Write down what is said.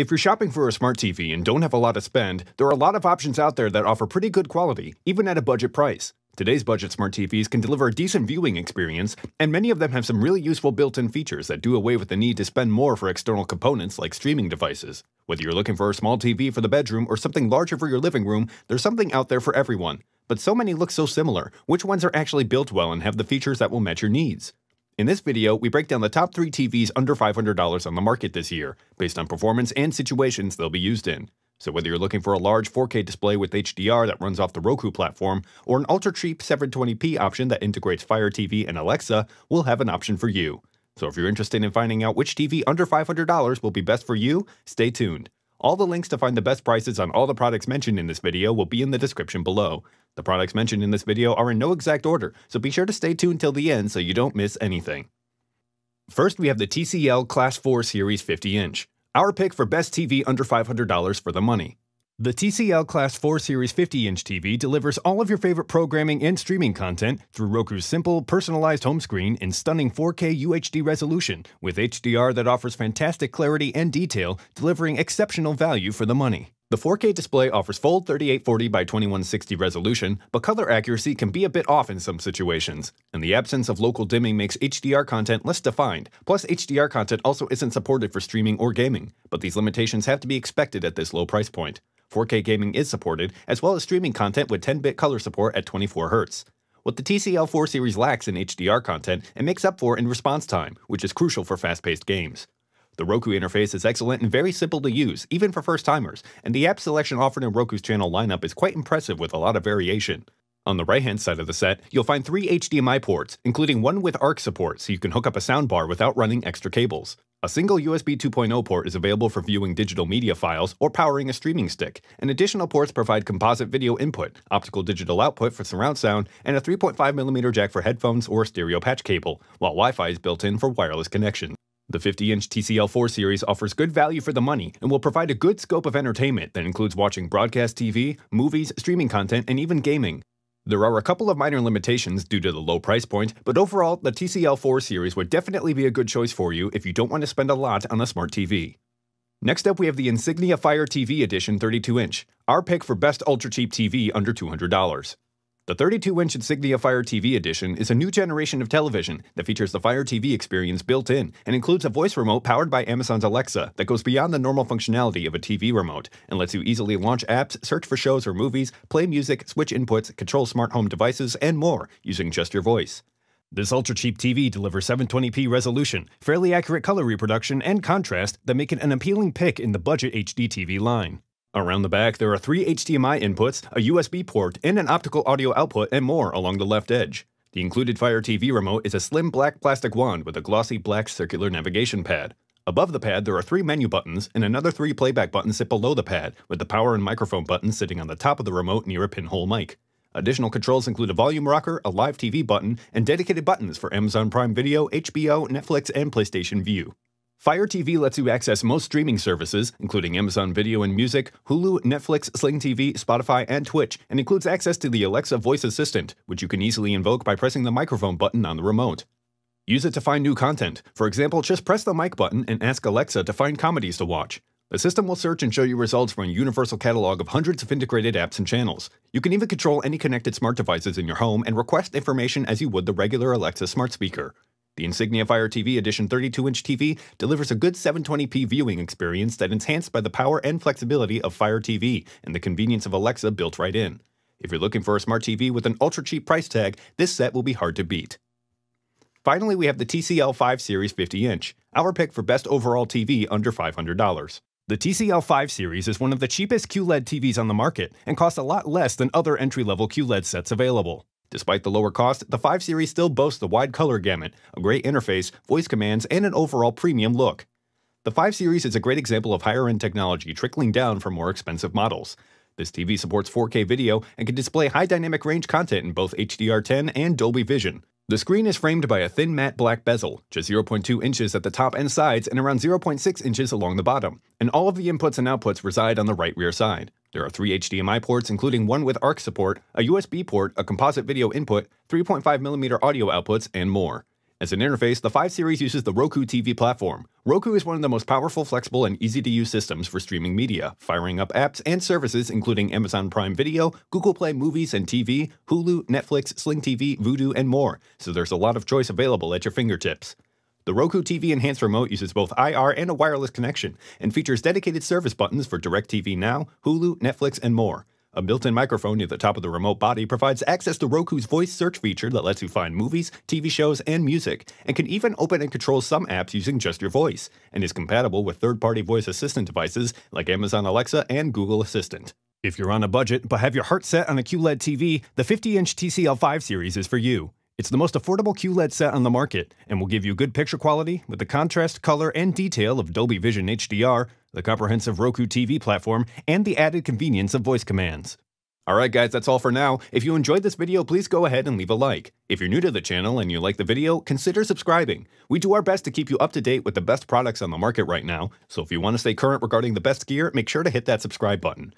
If you're shopping for a smart TV and don't have a lot to spend, there are a lot of options out there that offer pretty good quality, even at a budget price. Today's budget smart TVs can deliver a decent viewing experience, and many of them have some really useful built-in features that do away with the need to spend more for external components like streaming devices. Whether you're looking for a small TV for the bedroom or something larger for your living room, there's something out there for everyone. But so many look so similar, which ones are actually built well and have the features that will match your needs? In this video, we break down the top 3 TVs under $500 on the market this year, based on performance and situations they'll be used in. So whether you're looking for a large 4K display with HDR that runs off the Roku platform, or an ultra-cheap 720p option that integrates Fire TV and Alexa, we'll have an option for you. So if you're interested in finding out which TV under $500 will be best for you, stay tuned. All the links to find the best prices on all the products mentioned in this video will be in the description below, the products mentioned in this video are in no exact order, so be sure to stay tuned till the end so you don't miss anything. First, we have the TCL Class 4 Series 50-inch, our pick for best TV under $500 for the money. The TCL Class 4 Series 50-inch TV delivers all of your favorite programming and streaming content through Roku's simple, personalized home screen in stunning 4K UHD resolution, with HDR that offers fantastic clarity and detail, delivering exceptional value for the money. The 4K display offers full 3840 by 2160 resolution, but color accuracy can be a bit off in some situations, and the absence of local dimming makes HDR content less defined, plus HDR content also isn't supported for streaming or gaming, but these limitations have to be expected at this low price point. 4K gaming is supported, as well as streaming content with 10-bit color support at 24Hz. What the TCL 4 series lacks in HDR content, it makes up for in response time, which is crucial for fast-paced games. The Roku interface is excellent and very simple to use, even for first-timers, and the app selection offered in Roku's channel lineup is quite impressive with a lot of variation. On the right-hand side of the set, you'll find three HDMI ports, including one with ARC support so you can hook up a soundbar without running extra cables. A single USB 2.0 port is available for viewing digital media files or powering a streaming stick, and additional ports provide composite video input, optical digital output for surround sound, and a 3.5mm jack for headphones or stereo patch cable, while Wi-Fi is built in for wireless connection. The 50-inch TCL4 series offers good value for the money and will provide a good scope of entertainment that includes watching broadcast TV, movies, streaming content, and even gaming. There are a couple of minor limitations due to the low price point, but overall, the TCL4 series would definitely be a good choice for you if you don't want to spend a lot on a smart TV. Next up, we have the Insignia Fire TV Edition 32-inch, our pick for best ultra-cheap TV under $200. The 32-inch Insignia Fire TV Edition is a new generation of television that features the Fire TV experience built in and includes a voice remote powered by Amazon's Alexa that goes beyond the normal functionality of a TV remote and lets you easily launch apps, search for shows or movies, play music, switch inputs, control smart home devices, and more using just your voice. This ultra-cheap TV delivers 720p resolution, fairly accurate color reproduction, and contrast that make it an appealing pick in the budget HD TV line. Around the back, there are three HDMI inputs, a USB port, and an optical audio output and more along the left edge. The included Fire TV remote is a slim black plastic wand with a glossy black circular navigation pad. Above the pad, there are three menu buttons, and another three playback buttons sit below the pad, with the power and microphone buttons sitting on the top of the remote near a pinhole mic. Additional controls include a volume rocker, a live TV button, and dedicated buttons for Amazon Prime Video, HBO, Netflix, and PlayStation View. Fire TV lets you access most streaming services, including Amazon Video and Music, Hulu, Netflix, Sling TV, Spotify, and Twitch, and includes access to the Alexa voice assistant, which you can easily invoke by pressing the microphone button on the remote. Use it to find new content. For example, just press the mic button and ask Alexa to find comedies to watch. The system will search and show you results from a universal catalog of hundreds of integrated apps and channels. You can even control any connected smart devices in your home and request information as you would the regular Alexa smart speaker. The Insignia Fire TV Edition 32 inch TV delivers a good 720p viewing experience that enhanced by the power and flexibility of Fire TV and the convenience of Alexa built right in. If you're looking for a smart TV with an ultra cheap price tag, this set will be hard to beat. Finally, we have the TCL 5 Series 50 inch, our pick for best overall TV under $500. The TCL 5 series is one of the cheapest QLED TVs on the market and costs a lot less than other entry level QLED sets available. Despite the lower cost, the 5 Series still boasts the wide color gamut, a great interface, voice commands, and an overall premium look. The 5 Series is a great example of higher-end technology trickling down from more expensive models. This TV supports 4K video and can display high dynamic range content in both HDR10 and Dolby Vision. The screen is framed by a thin matte black bezel, just 0.2 inches at the top and sides and around 0.6 inches along the bottom, and all of the inputs and outputs reside on the right rear side. There are three HDMI ports, including one with ARC support, a USB port, a composite video input, 3.5mm audio outputs, and more. As an interface, the 5 series uses the Roku TV platform. Roku is one of the most powerful, flexible, and easy-to-use systems for streaming media, firing up apps and services including Amazon Prime Video, Google Play Movies and TV, Hulu, Netflix, Sling TV, Vudu, and more, so there's a lot of choice available at your fingertips. The Roku TV Enhanced Remote uses both IR and a wireless connection and features dedicated service buttons for DirecTV Now, Hulu, Netflix, and more. A built in microphone near the top of the remote body provides access to Roku's voice search feature that lets you find movies, TV shows, and music, and can even open and control some apps using just your voice, and is compatible with third party voice assistant devices like Amazon Alexa and Google Assistant. If you're on a budget but have your heart set on a QLED TV, the 50 inch TCL5 series is for you. It's the most affordable QLED set on the market and will give you good picture quality with the contrast, color, and detail of Dolby Vision HDR, the comprehensive Roku TV platform, and the added convenience of voice commands. Alright guys, that's all for now. If you enjoyed this video, please go ahead and leave a like. If you're new to the channel and you like the video, consider subscribing. We do our best to keep you up to date with the best products on the market right now, so if you want to stay current regarding the best gear, make sure to hit that subscribe button.